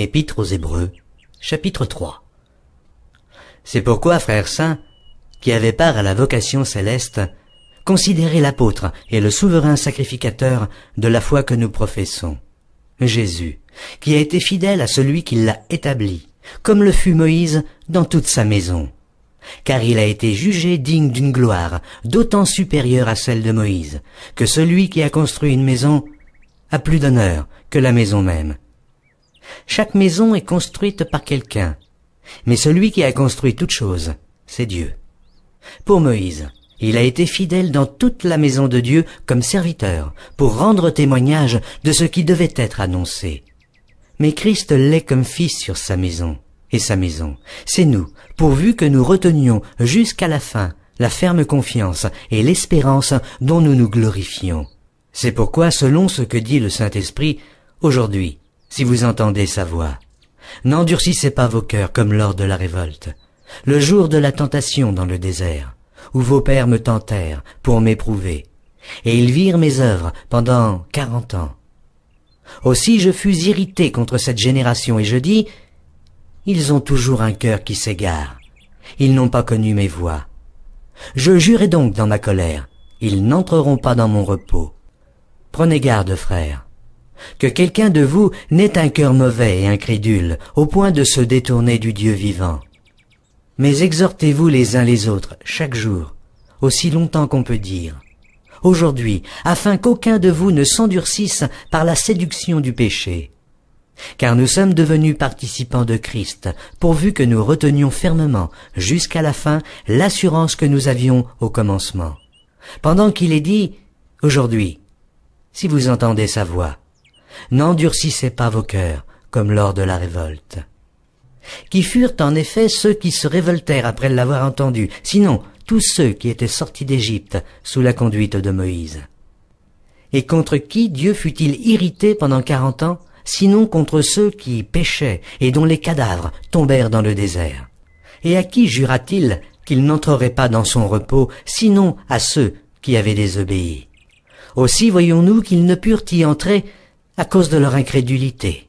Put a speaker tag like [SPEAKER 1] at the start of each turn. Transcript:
[SPEAKER 1] Épître aux Hébreux, chapitre 3. C'est pourquoi, frères saints, qui avait part à la vocation céleste, considérez l'apôtre et le souverain sacrificateur de la foi que nous professons, Jésus, qui a été fidèle à celui qui l'a établi, comme le fut Moïse dans toute sa maison. Car il a été jugé digne d'une gloire d'autant supérieure à celle de Moïse, que celui qui a construit une maison a plus d'honneur que la maison même. Chaque maison est construite par quelqu'un, mais celui qui a construit toute chose, c'est Dieu. Pour Moïse, il a été fidèle dans toute la maison de Dieu comme serviteur, pour rendre témoignage de ce qui devait être annoncé. Mais Christ l'est comme fils sur sa maison, et sa maison, c'est nous, pourvu que nous retenions jusqu'à la fin la ferme confiance et l'espérance dont nous nous glorifions. C'est pourquoi, selon ce que dit le Saint-Esprit, aujourd'hui, si vous entendez sa voix. N'endurcissez pas vos cœurs comme lors de la révolte, le jour de la tentation dans le désert, où vos pères me tentèrent pour m'éprouver, et ils virent mes œuvres pendant quarante ans. Aussi je fus irrité contre cette génération et je dis, ils ont toujours un cœur qui s'égare, ils n'ont pas connu mes voies. Je jurai donc dans ma colère, ils n'entreront pas dans mon repos. Prenez garde, frères, que quelqu'un de vous n'ait un cœur mauvais et incrédule, au point de se détourner du Dieu vivant. Mais exhortez-vous les uns les autres, chaque jour, aussi longtemps qu'on peut dire, aujourd'hui, afin qu'aucun de vous ne s'endurcisse par la séduction du péché. Car nous sommes devenus participants de Christ, pourvu que nous retenions fermement, jusqu'à la fin, l'assurance que nous avions au commencement. Pendant qu'il est dit, aujourd'hui, si vous entendez sa voix, N'endurcissez pas vos cœurs, comme lors de la révolte. Qui furent en effet ceux qui se révoltèrent après l'avoir entendu, sinon tous ceux qui étaient sortis d'Égypte sous la conduite de Moïse. Et contre qui Dieu fut-il irrité pendant quarante ans, sinon contre ceux qui péchaient et dont les cadavres tombèrent dans le désert Et à qui jura-t-il qu'il n'entrerait pas dans son repos, sinon à ceux qui avaient désobéi Aussi voyons-nous qu'ils ne purent y entrer à cause de leur incrédulité.